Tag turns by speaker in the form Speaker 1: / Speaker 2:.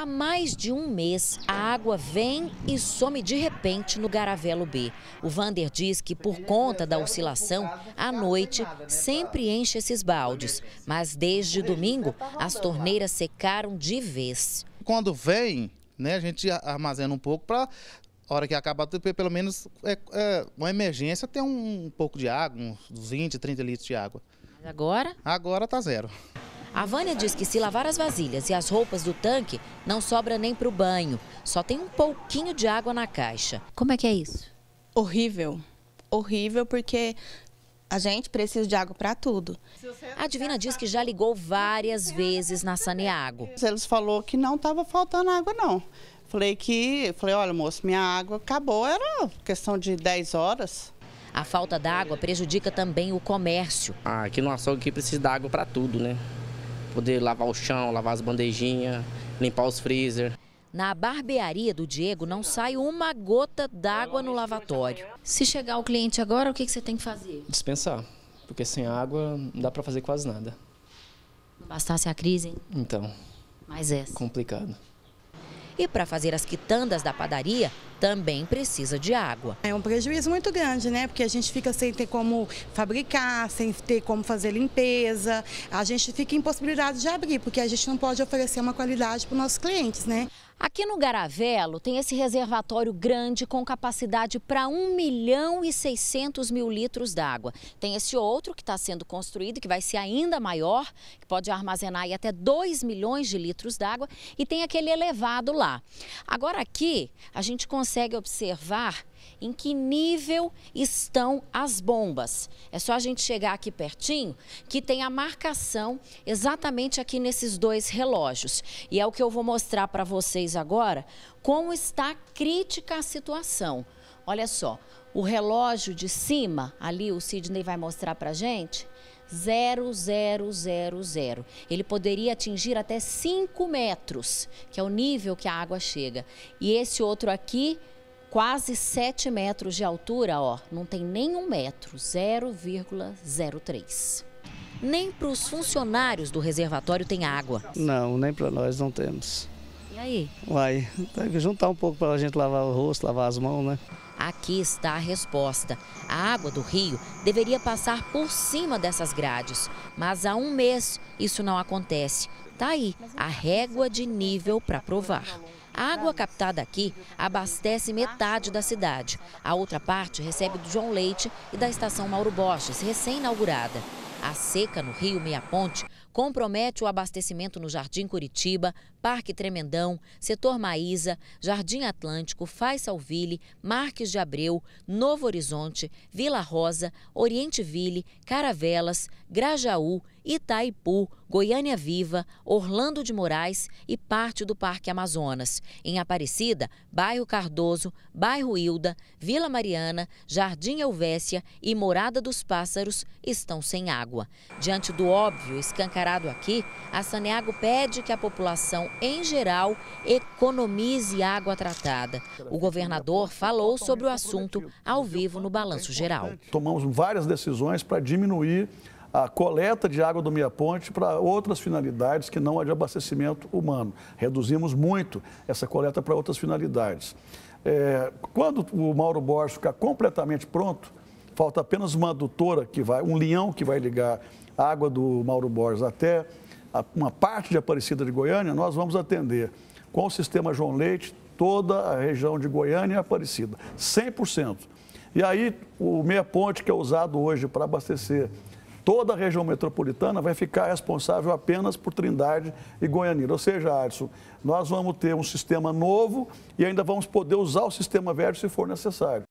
Speaker 1: Há mais de um mês, a água vem e some de repente no Garavelo B. O Vander diz que, por conta da oscilação, à noite sempre enche esses baldes. Mas desde domingo, as torneiras secaram de vez. Quando vem, né, a gente armazena um pouco para hora que acaba pelo menos é, é, uma emergência ter um, um pouco de água, uns 20, 30 litros de água. Mas agora? Agora tá zero. A Vânia diz que se lavar as vasilhas e as roupas do tanque, não sobra nem para o banho. Só tem um pouquinho de água na caixa. Como é que é isso? Horrível. Horrível porque a gente precisa de água para tudo. A Divina diz que já ligou várias vezes na Saneago. Eles falou que não estava faltando água, não. Falei que, falei, olha moço, minha água acabou, era questão de 10 horas. A falta d'água prejudica também o comércio. Ah, aqui no açougue aqui precisa d'água água para tudo, né? poder lavar o chão, lavar as bandejinhas, limpar os freezer. Na barbearia do Diego não sai uma gota d'água no lavatório. Se chegar o cliente agora, o que você tem que fazer? Dispensar, porque sem água não dá para fazer quase nada. Não bastasse a crise, hein? Então. Mas é. Complicado. E para fazer as quitandas da padaria, também precisa de água. É um prejuízo muito grande, né? Porque a gente fica sem ter como fabricar, sem ter como fazer limpeza, a gente fica possibilidade de abrir, porque a gente não pode oferecer uma qualidade para os nossos clientes, né? Aqui no Garavelo tem esse reservatório grande com capacidade para 1 milhão e 600 mil litros d'água. Tem esse outro que está sendo construído, que vai ser ainda maior, que pode armazenar até 2 milhões de litros d'água. E tem aquele elevado lá. Agora aqui a gente consegue consegue observar em que nível estão as bombas. É só a gente chegar aqui pertinho que tem a marcação exatamente aqui nesses dois relógios. E é o que eu vou mostrar para vocês agora como está crítica a situação. Olha só, o relógio de cima, ali o Sidney vai mostrar para gente, 0,000. Ele poderia atingir até 5 metros, que é o nível que a água chega. E esse outro aqui, quase 7 metros de altura, ó, não tem nem um metro, 0,03. Nem para os funcionários do reservatório tem água.
Speaker 2: Não, nem para nós não temos. E aí? Vai, tem que juntar um pouco para a gente lavar o rosto, lavar as mãos, né?
Speaker 1: Aqui está a resposta. A água do rio deveria passar por cima dessas grades, mas há um mês isso não acontece. Tá aí a régua de nível para provar. A água captada aqui abastece metade da cidade. A outra parte recebe do João Leite e da estação Mauro Borges, recém-inaugurada. A seca no rio Meia Ponte compromete o abastecimento no Jardim Curitiba, Parque Tremendão, Setor Maísa, Jardim Atlântico, Faisalville, Marques de Abreu, Novo Horizonte, Vila Rosa, Oriente Ville, Caravelas, Grajaú, Itaipu, Goiânia Viva, Orlando de Moraes e parte do Parque Amazonas. Em Aparecida, bairro Cardoso, bairro Hilda, Vila Mariana, Jardim Elvésia e Morada dos Pássaros estão sem água. Diante do óbvio escancarado aqui, a Saneago pede que a população, em geral, economize água tratada. O governador falou sobre o assunto ao vivo no Balanço Geral.
Speaker 2: Tomamos várias decisões para diminuir a coleta de água do Meia Ponte para outras finalidades que não a de abastecimento humano. Reduzimos muito essa coleta para outras finalidades. É, quando o Mauro Borges ficar completamente pronto, falta apenas uma adutora que vai, um leão que vai ligar a água do Mauro Borges até uma parte de Aparecida de Goiânia, nós vamos atender com o sistema João Leite toda a região de Goiânia e Aparecida, 100%. E aí o meia ponte que é usado hoje para abastecer toda a região metropolitana vai ficar responsável apenas por Trindade e Goianira. Ou seja, Arson, nós vamos ter um sistema novo e ainda vamos poder usar o sistema velho se for necessário.